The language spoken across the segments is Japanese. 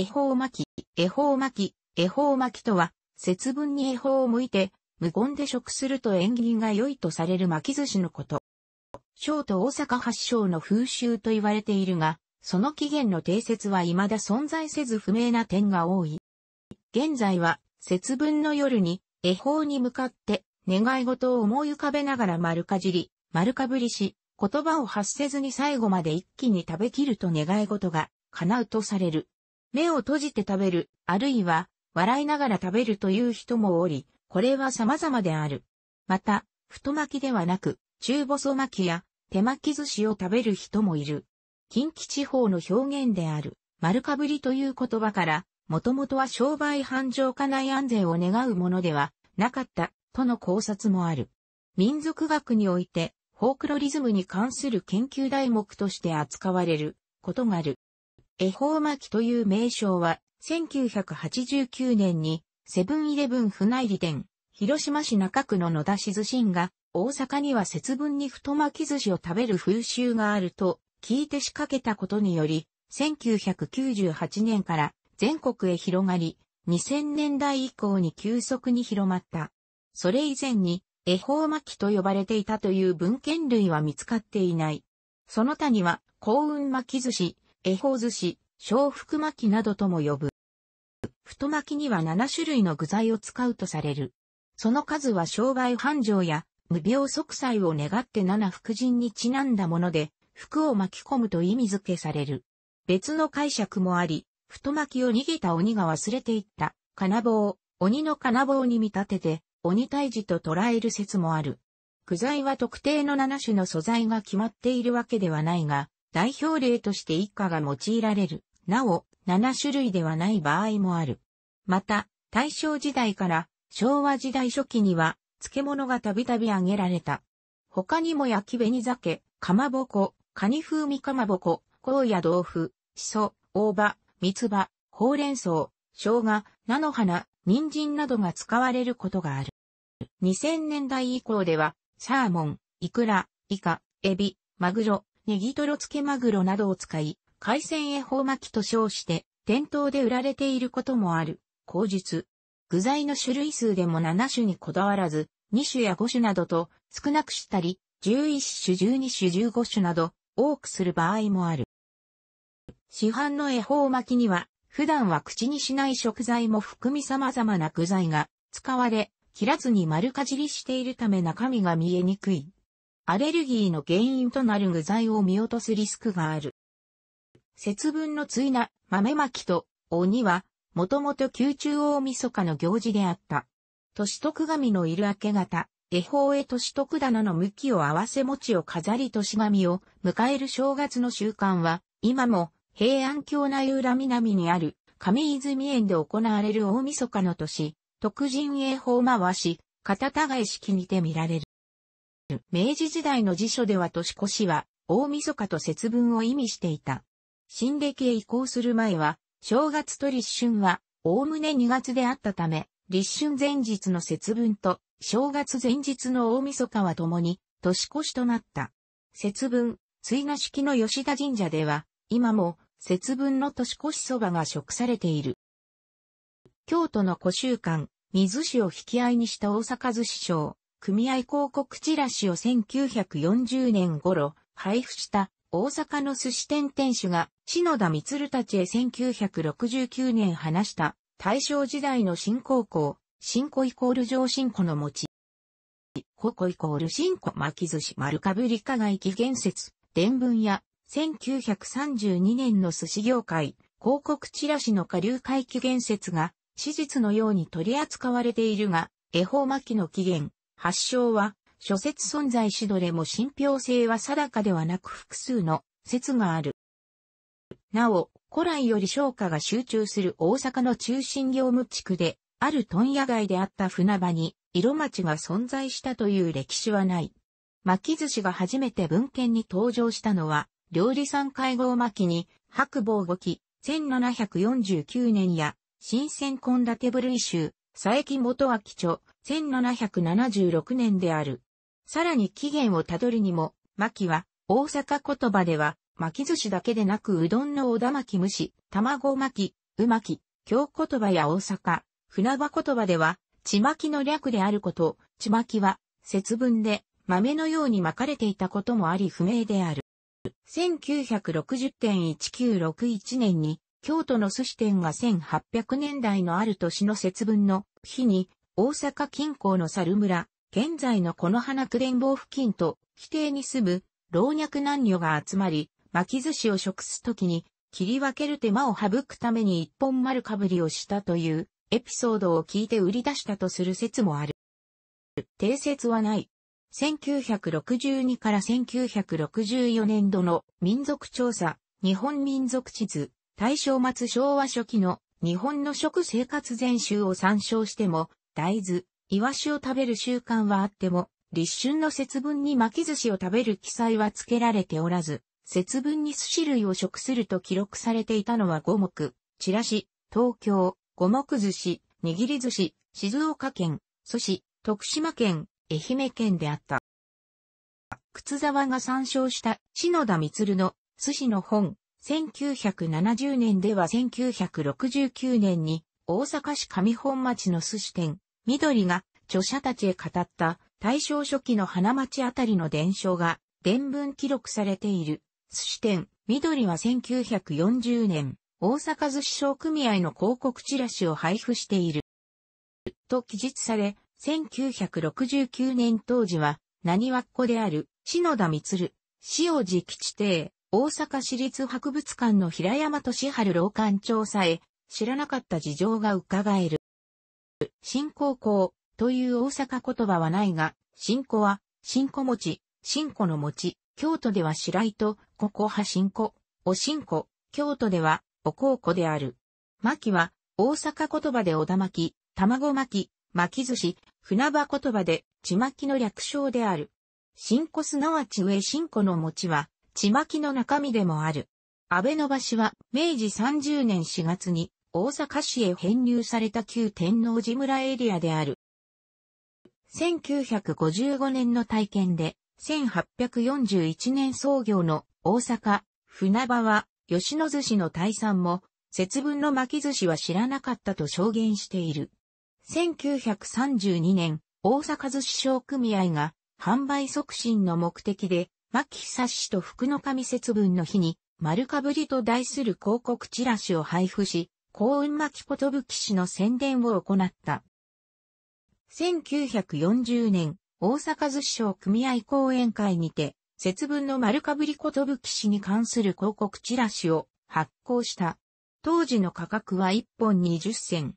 恵方巻き、恵方巻き、恵方巻きとは、節分に恵方を向いて、無言で食すると縁起が良いとされる巻き寿司のこと。小都大阪発祥の風習と言われているが、その起源の定説は未だ存在せず不明な点が多い。現在は、節分の夜に、恵方に向かって、願い事を思い浮かべながら丸かじり、丸かぶりし、言葉を発せずに最後まで一気に食べきると願い事が叶うとされる。目を閉じて食べる、あるいは、笑いながら食べるという人もおり、これは様々である。また、太巻きではなく、中細巻きや手巻き寿司を食べる人もいる。近畿地方の表現である、丸かぶりという言葉から、もともとは商売繁盛家内安全を願うものではなかった、との考察もある。民族学において、フォークロリズムに関する研究題目として扱われることがある。恵方巻きという名称は、1989年に、セブンイレブン船入店、広島市中区の野田静寿が、大阪には節分に太巻き寿司を食べる風習があると、聞いて仕掛けたことにより、1998年から全国へ広がり、2000年代以降に急速に広まった。それ以前に、恵方巻きと呼ばれていたという文献類は見つかっていない。その他には、幸運巻き寿司、恵方寿司、小福巻きなどとも呼ぶ。太巻きには7種類の具材を使うとされる。その数は商売繁盛や無病息災を願って七福神にちなんだもので、福を巻き込むと意味付けされる。別の解釈もあり、太巻きを逃げた鬼が忘れていった、金棒を鬼の金棒に見立てて、鬼退治と捉える説もある。具材は特定の7種の素材が決まっているわけではないが、代表例として一家が用いられる。なお、7種類ではない場合もある。また、大正時代から昭和時代初期には、漬物がたびたび揚げられた。他にも焼き紅酒、かまぼこ、カニ風味かまぼこ、高野豆腐、しそ、大葉、三つ葉、ほうれん草、生姜、菜の花、人参などが使われることがある。2000年代以降では、サーモン、イクラ、イカ、エビ、マグロ、ネギトロ漬けマグロなどを使い、海鮮恵方巻きと称して、店頭で売られていることもある、口述。具材の種類数でも7種にこだわらず、2種や5種などと、少なくしたり、11種、12種、15種など、多くする場合もある。市販の恵方巻きには、普段は口にしない食材も含み様々な具材が使われ、切らずに丸かじりしているため中身が見えにくい。アレルギーの原因となる具材を見落とすリスクがある。節分のついな豆まきと鬼は、もともと宮中大晦日の行事であった。都市徳神のいる明け方、恵方へ年徳棚の向きを合わせ餅を飾り年神を迎える正月の習慣は、今も平安京内裏南にある上泉園で行われる大晦日の年、徳人栄法回し、片互い式にて見られる。明治時代の辞書では年越しは、大晦日と節分を意味していた。新暦へ移行する前は、正月と立春は、おおむね2月であったため、立春前日の節分と、正月前日の大晦日は共に、年越しとなった。節分、追賀式の吉田神社では、今も、節分の年越しそばが食されている。京都の古習慣、水市を引き合いにした大阪寿司商、組合広告チラシを1940年頃配布した大阪の寿司店店主が篠田光たちへ1969年話した大正時代の新高校、新古イコール上新古の持ち。高校イコール新古巻き寿司丸かぶり加害期限説、伝文や1932年の寿司業界、広告チラシの下流回期限説が史実のように取り扱われているが、恵方巻きの起源、発祥は、諸説存在しどれも信憑性は定かではなく複数の説がある。なお、古来より商家が集中する大阪の中心業務地区で、ある問屋街であった船場に、色町が存在したという歴史はない。巻き寿司が初めて文献に登場したのは、料理産会合巻に、白坊五期、1749年や、新鮮献立部類集、佐伯元明著、1776年である。さらに起源をたどるにも、巻は、大阪言葉では、巻き寿司だけでなくうどんの小田巻き蒸し、卵巻き、う巻き、京言葉や大阪、船場言葉では、ち巻きの略であること、ち巻きは、節分で、豆のように巻かれていたこともあり不明である。1960.1961年に、京都の寿司店が1800年代のある年の節分の日に、大阪近郊の猿村、現在のこの花九連坊付近と、規定に住む老若男女が集まり、巻き寿司を食すときに切り分ける手間を省くために一本丸かぶりをしたというエピソードを聞いて売り出したとする説もある。定説はない。1962から1964年度の民族調査、日本民族地図、大正末昭和初期の日本の食生活全集を参照しても、大豆、イワシを食べる習慣はあっても、立春の節分に巻き寿司を食べる記載は付けられておらず、節分に寿司類を食すると記録されていたのは五目、チラシ、東京、五目寿司、握り寿司、静岡県、蘇市、徳島県、愛媛県であった。靴沢が参照した篠田光の寿司の本、1970年では1969年に大阪市上本町の寿司店、緑が著者たちへ語った大正初期の花町あたりの伝承が伝文記録されている寿司店、緑は1940年、大阪寿司商組合の広告チラシを配布している。と記述され、1969年当時は、何わっ子である、篠田光、塩寺基地邸、大阪市立博物館の平山俊春老館長さえ、知らなかった事情が伺える。新高校という大阪言葉はないが、新子は、新子餅、新子の餅、京都では白井と、ここは新子、お新子、京都では、お高子である。巻は、大阪言葉でおだ巻き、卵巻き、巻き寿司、船場言葉で、ちまきの略称である。新子すなわち上新子の餅は、ちまきの中身でもある。安倍の橋は、明治30年4月に、大阪市へ編入された旧天王寺村エリアである。1955年の体験で、1841年創業の大阪、船場は、吉野寿司の大産も、節分の巻き寿司は知らなかったと証言している。1932年、大阪寿司商組合が、販売促進の目的で、巻久しと福の神節分の日に、丸かぶりと題する広告チラシを配布し、幸運巻ことぶき氏の宣伝を行った。1940年、大阪図書組合講演会にて、節分の丸かぶりことぶき氏に関する広告チラシを発行した。当時の価格は1本20銭。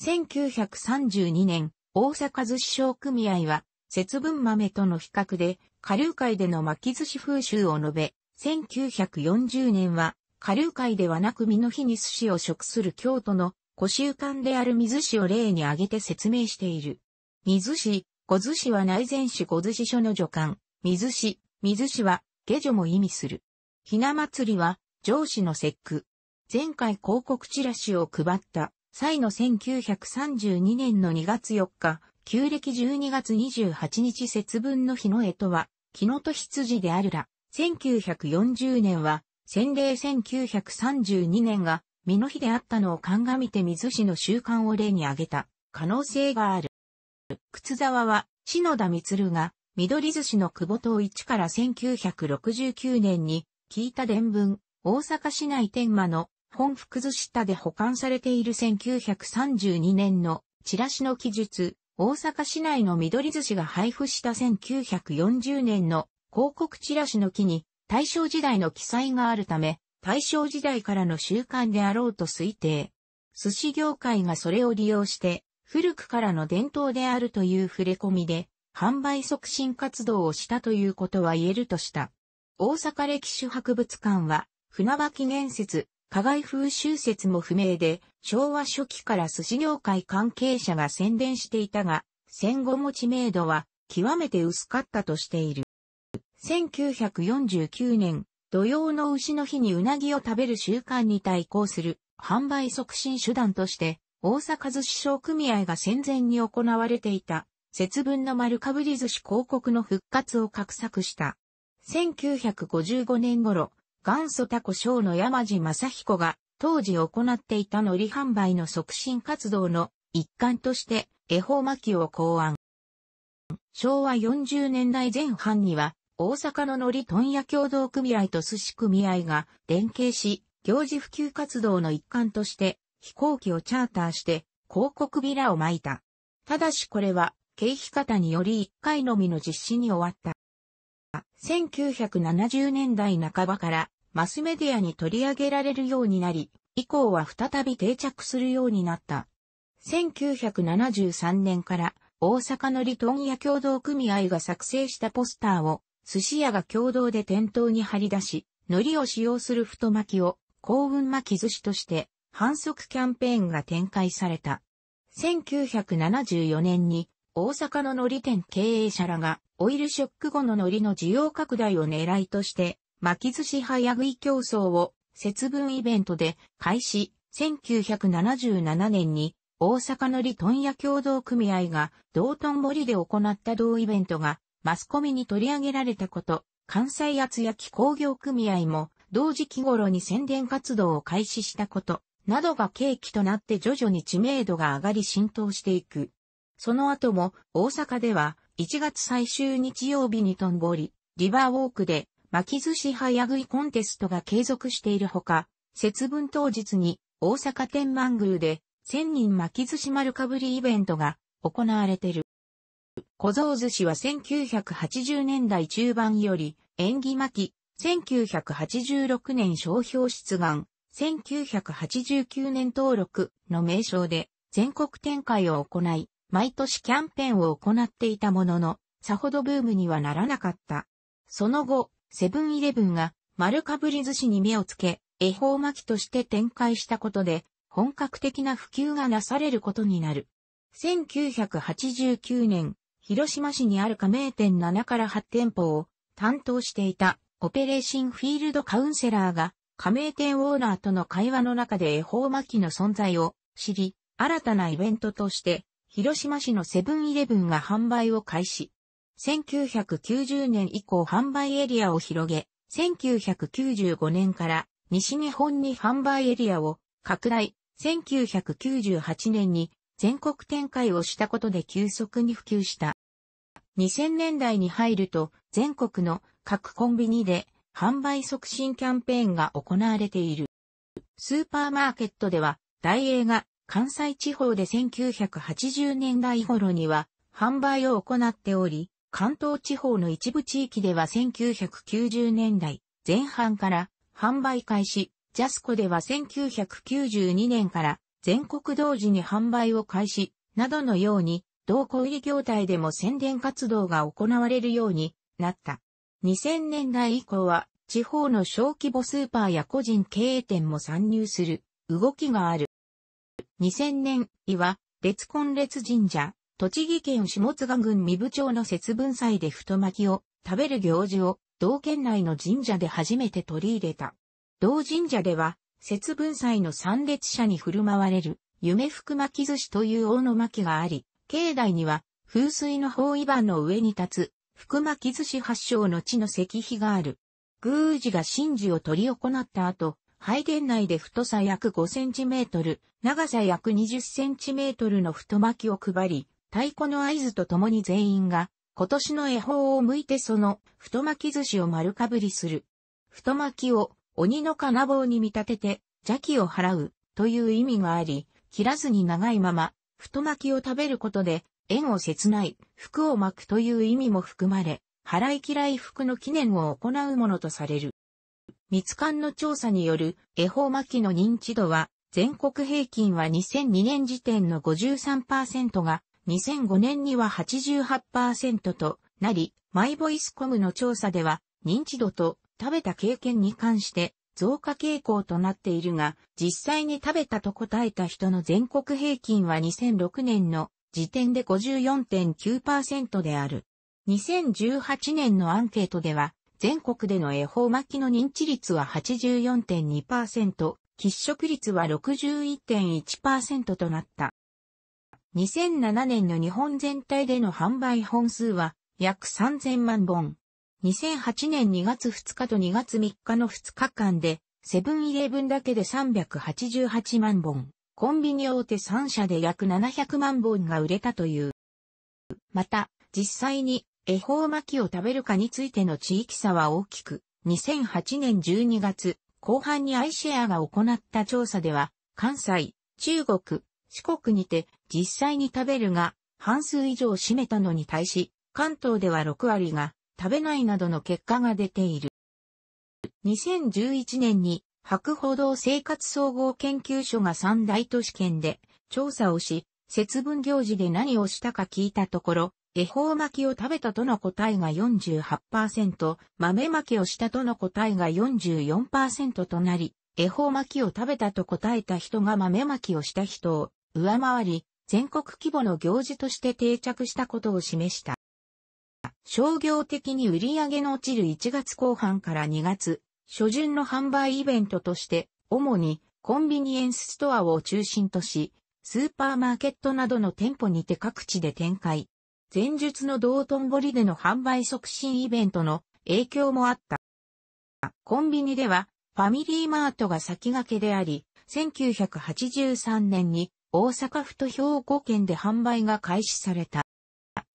1932年、大阪図書組合は、節分豆との比較で、下流界での巻き寿司風習を述べ、1940年は下流会ではなく身の日に寿司を食する京都の古習慣である水市を例に挙げて説明している。水市、小寿司は内前市小寿司所の助官、水市、水市は下女も意味する。ひな祭りは上司の節句。前回広告チラシを配った際の1932年の2月4日、旧暦12月28日節分の日の絵とは、木のと羊であるら、1940年は洗礼1932年が、身の日であったのを鑑みて水市の習慣を例に挙げた可能性がある。靴沢は、篠田光が、緑寿司の久保島一から1969年に、聞いた伝聞、大阪市内天満の本福寿司田で保管されている1932年のチラシの記述、大阪市内の緑寿司が配布した1940年の広告チラシの記に、大正時代の記載があるため、大正時代からの習慣であろうと推定。寿司業界がそれを利用して、古くからの伝統であるという触れ込みで、販売促進活動をしたということは言えるとした。大阪歴史博物館は、船場記念説、加害風習説も不明で、昭和初期から寿司業界関係者が宣伝していたが、戦後も知名度は極めて薄かったとしている。1949年、土曜の牛の日にうなぎを食べる習慣に対抗する販売促進手段として、大阪寿司商組合が戦前に行われていた、節分の丸かぶり寿司広告の復活を画策した。1955年頃、元祖タコ商の山地正彦が、当時行っていた海苔販売の促進活動の一環として、恵方巻きを考案。昭和40年代前半には、大阪の海苔問屋協同組合と寿司組合が連携し、行事普及活動の一環として飛行機をチャーターして広告ビラを巻いた。ただしこれは経費方により1回のみの実施に終わった。1970年代半ばからマスメディアに取り上げられるようになり、以降は再び定着するようになった。1973年から大阪の離トや協同組合が作成したポスターを寿司屋が共同で店頭に張り出し、海苔を使用する太巻きを幸運巻き寿司として反則キャンペーンが展開された。1974年に大阪の海苔店経営者らがオイルショック後の海苔の需要拡大を狙いとして巻き寿司早食い競争を節分イベントで開始1977年に大阪のり問屋協同組合が道頓堀で行った同イベントがマスコミに取り上げられたこと、関西厚焼工業組合も同時期頃に宣伝活動を開始したこと、などが契機となって徐々に知名度が上がり浸透していく。その後も大阪では1月最終日曜日にとんぼり、リバーウォークで巻き寿司早食いコンテストが継続しているほか、節分当日に大阪天満宮で1000人巻き寿司丸かぶりイベントが行われている。小僧寿司は1980年代中盤より、縁起巻き、1986年商標出願、1989年登録の名称で全国展開を行い、毎年キャンペーンを行っていたものの、さほどブームにはならなかった。その後、セブンイレブンが丸かぶり寿司に目をつけ、恵方巻きとして展開したことで、本格的な普及がなされることになる。1989年、広島市にある加盟店7から8店舗を担当していたオペレーシンフィールドカウンセラーが加盟店オーナーとの会話の中で恵方巻きの存在を知り、新たなイベントとして広島市のセブンイレブンが販売を開始。1990年以降販売エリアを広げ、1995年から西日本に販売エリアを拡大、1998年に全国展開をしたことで急速に普及した。2000年代に入ると全国の各コンビニで販売促進キャンペーンが行われている。スーパーマーケットでは、大英が関西地方で1980年代頃には販売を行っており、関東地方の一部地域では1990年代前半から販売開始、ジャスコでは1992年から全国同時に販売を開始、などのように同小売業態でも宣伝活動が行われるようになった。2000年代以降は地方の小規模スーパーや個人経営店も参入する動きがある。2000年以は列根列神社、栃木県下津賀郡三部町の節分祭で太巻きを食べる行事を同県内の神社で初めて取り入れた。同神社では節分祭の参列者に振る舞われる夢福巻き寿司という大の巻きがあり、境内には、風水の方位板の上に立つ、福巻寿司発祥の地の石碑がある。宮司が神事を取り行った後、拝殿内で太さ約5センチメートル、長さ約20センチメートルの太巻きを配り、太鼓の合図と共に全員が、今年の恵方を向いてその太巻き寿司を丸かぶりする。太巻きを鬼の金棒に見立てて邪気を払うという意味があり、切らずに長いまま太巻きを食べることで、縁を切ない、服を巻くという意味も含まれ、払い嫌い服の記念を行うものとされる。密館の調査による恵方巻きの認知度は、全国平均は2002年時点の53%が、2005年には88%となり、マイボイスコムの調査では、認知度と食べた経験に関して増加傾向となっているが、実際に食べたと答えた人の全国平均は2006年の時点で54.9%である。2018年のアンケートでは、全国での恵方巻きの認知率は84.2%、喫食率は61.1%となった。2007年の日本全体での販売本数は約3000万本。2008年2月2日と2月3日の2日間で、セブンイレブンだけで388万本、コンビニ大手3社で約700万本が売れたという。また、実際に恵方巻きを食べるかについての地域差は大きく、2008年12月、後半にアイシェアが行った調査では、関西、中国、四国にて実際に食べるが半数以上を占めたのに対し、関東では6割が食べないなどの結果が出ている。2011年に白報道生活総合研究所が三大都市圏で調査をし、節分行事で何をしたか聞いたところ、恵方巻きを食べたとの答えが48%、豆巻きをしたとの答えが44%となり、恵方巻きを食べたと答えた人が豆巻きをした人を上回り、全国規模の行事として定着したことを示した。商業的に売り上げの落ちる1月後半から2月、初旬の販売イベントとして、主にコンビニエンスストアを中心とし、スーパーマーケットなどの店舗にて各地で展開。前述の道頓堀での販売促進イベントの影響もあった。コンビニではファミリーマートが先駆けであり、1983年に大阪府と兵庫県で販売が開始された。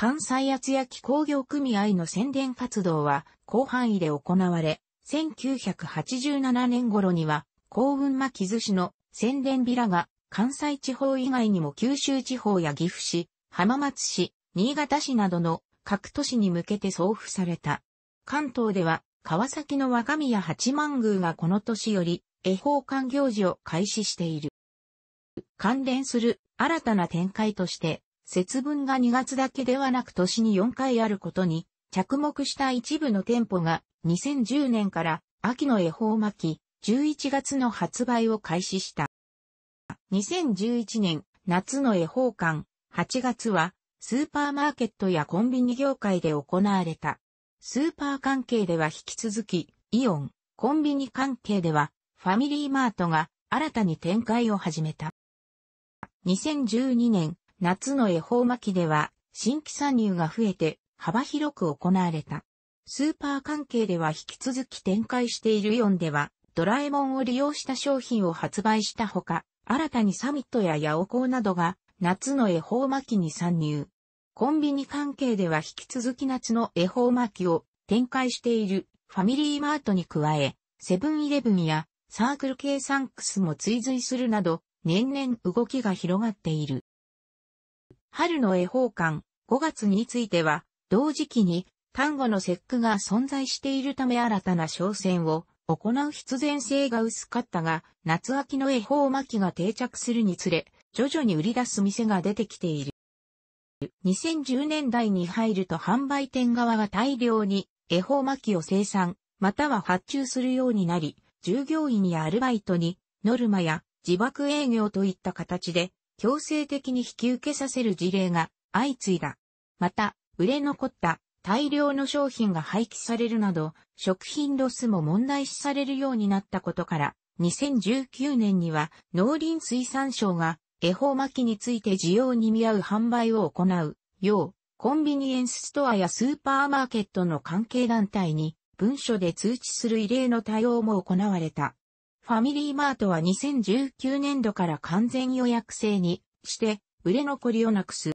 関西厚焼工業組合の宣伝活動は広範囲で行われ、1987年頃には、幸運巻き寿司の宣伝ビラが関西地方以外にも九州地方や岐阜市、浜松市、新潟市などの各都市に向けて送付された。関東では川崎の若宮八幡宮がこの年より恵方館行事を開始している。関連する新たな展開として節分が2月だけではなく年に4回あることに着目した一部の店舗が2010年から秋の恵方巻き11月の発売を開始した。2011年夏の恵方館8月はスーパーマーケットやコンビニ業界で行われた。スーパー関係では引き続きイオン、コンビニ関係ではファミリーマートが新たに展開を始めた。2012年夏の恵方巻きでは、新規参入が増えて、幅広く行われた。スーパー関係では引き続き展開しているイオンでは、ドラえもんを利用した商品を発売したほか、新たにサミットやヤオコーなどが、夏の恵方巻きに参入。コンビニ関係では引き続き夏の恵方巻きを展開しているファミリーマートに加え、セブンイレブンやサークル系サンクスも追随するなど、年々動きが広がっている。春の恵方館5月については、同時期に単語の節句が存在しているため新たな商戦を行う必然性が薄かったが、夏秋の恵方巻きが定着するにつれ、徐々に売り出す店が出てきている。2010年代に入ると販売店側が大量に恵方巻きを生産、または発注するようになり、従業員やアルバイトに、ノルマや自爆営業といった形で強制的に引き受けさせる事例が相次いだ。また、売れ残った大量の商品が廃棄されるなど、食品ロスも問題視されるようになったことから、2019年には農林水産省が恵方巻きについて需要に見合う販売を行うよう、コンビニエンスストアやスーパーマーケットの関係団体に文書で通知する異例の対応も行われた。ファミリーマートは2019年度から完全予約制にして、売れ残りをなくす。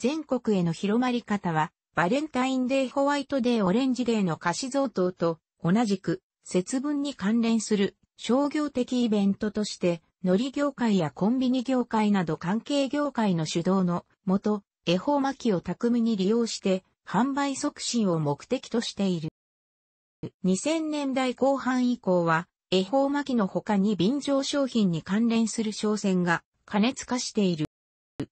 全国への広まり方は、バレンタインデーホワイトデーオレンジデーの菓子贈答と同じく節分に関連する商業的イベントとして、海苔業界やコンビニ業界など関係業界の主導のもと、恵方巻きを巧みに利用して販売促進を目的としている。2000年代後半以降は恵方巻きの他に便乗商品に関連する商戦が加熱化している。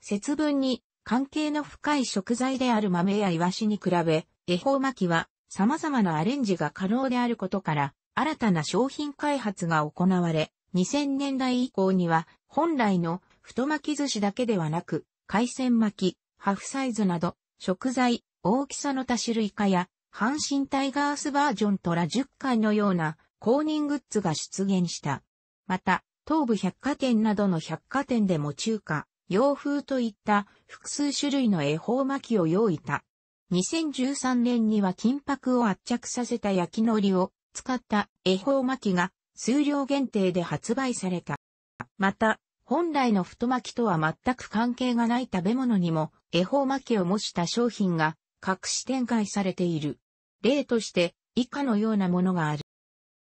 節分に関係の深い食材である豆やイワシに比べ、恵方巻きは様々なアレンジが可能であることから、新たな商品開発が行われ、2000年代以降には本来の太巻き寿司だけではなく、海鮮巻き、ハフサイズなど、食材、大きさの多種類化や、阪神タイガースバージョンとラ10回のような公認グッズが出現した。また、東武百貨店などの百貨店でも中華、洋風といった複数種類の恵方巻きを用意た。2013年には金箔を圧着させた焼き海苔を使った恵方巻きが数量限定で発売された。また、本来の太巻きとは全く関係がない食べ物にも恵方巻きを模した商品が隠し展開されている。例として以下のようなものがある。